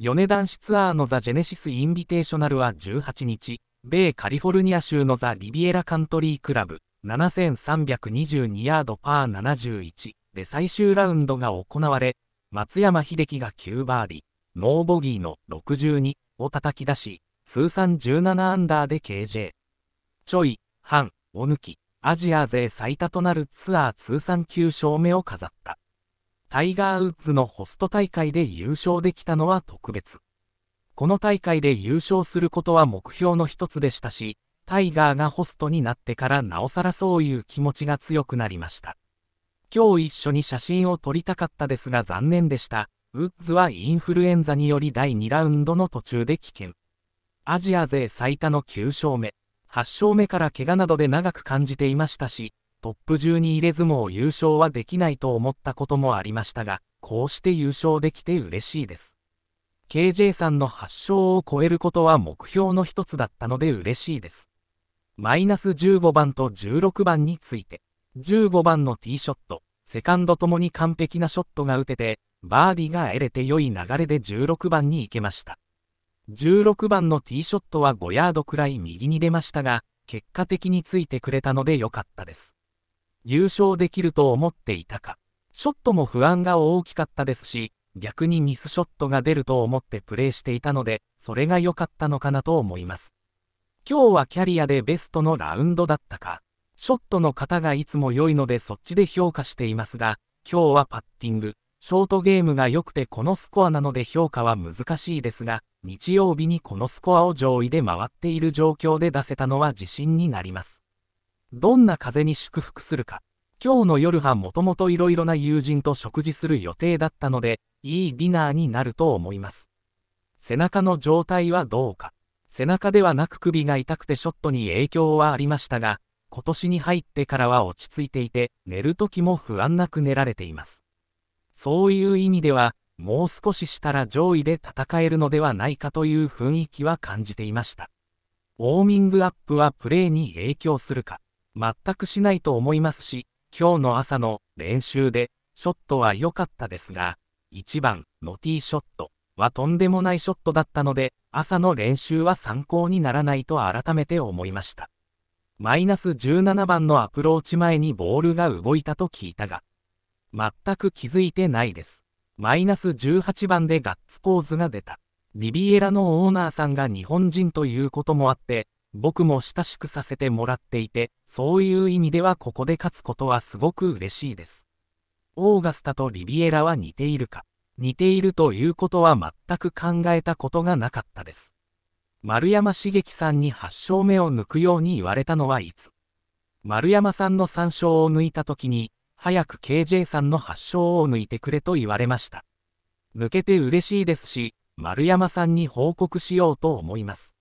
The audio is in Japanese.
米男子ツアーのザ・ジェネシス・インビテーショナルは18日、米カリフォルニア州のザ・リビエラ・カントリー・クラブ、7322ヤードパー71で最終ラウンドが行われ、松山英樹が9バーディ、ノーボギーの62を叩き出し、通算17アンダーで KJ。ちょい、半を抜き、アジア勢最多となるツアー通算9勝目を飾った。タイガー・ウッズのホスト大会で優勝できたのは特別。この大会で優勝することは目標の一つでしたし、タイガーがホストになってからなおさらそういう気持ちが強くなりました。今日一緒に写真を撮りたかったですが残念でした。ウッズはインフルエンザにより第2ラウンドの途中で棄権。アジア勢最多の9勝目、8勝目から怪我などで長く感じていましたし、トップ12入れ相撲優勝はできないと思ったこともありましたが、こうして優勝できて嬉しいです。KJ さんの8勝を超えることは目標の一つだったので嬉しいです。マイナス15番と16番について、15番のティーショット、セカンドともに完璧なショットが打てて、バーディが得れて良い流れで16番に行けました。16番のティーショットは5ヤードくらい右に出ましたが、結果的についてくれたので良かったです。優勝できると思っていたか。ショットも不安が大きかったですし、逆にミスショットが出ると思ってプレーしていたので、それが良かったのかなと思います。今日はキャリアでベストのラウンドだったか。ショットの型がいつも良いのでそっちで評価していますが、今日はパッティング、ショートゲームが良くてこのスコアなので評価は難しいですが、日曜日にこのスコアを上位で回っている状況で出せたのは自信になります。どんな風に祝福するか。今日の夜はもともといろいろな友人と食事する予定だったので、いいディナーになると思います。背中の状態はどうか。背中ではなく首が痛くてショットに影響はありましたが、今年に入ってからは落ち着いていて、寝る時も不安なく寝られています。そういう意味では、もう少ししたら上位で戦えるのではないかという雰囲気は感じていました。ウォーミングアップはプレーに影響するか。全くしないと思いますし、今日の朝の練習で、ショットは良かったですが、1番のティーショットはとんでもないショットだったので、朝の練習は参考にならないと改めて思いました。マイナス17番のアプローチ前にボールが動いたと聞いたが、全く気づいてないです。マイナス18番でガッツポーズが出た。リビエラのオーナーさんが日本人ということもあって、僕も親しくさせてもらっていて、そういう意味ではここで勝つことはすごく嬉しいです。オーガスタとリビエラは似ているか。似ているということは全く考えたことがなかったです。丸山茂樹さんに8勝目を抜くように言われたのはいつ丸山さんの3勝を抜いた時に、早く KJ さんの8勝を抜いてくれと言われました。抜けて嬉しいですし、丸山さんに報告しようと思います。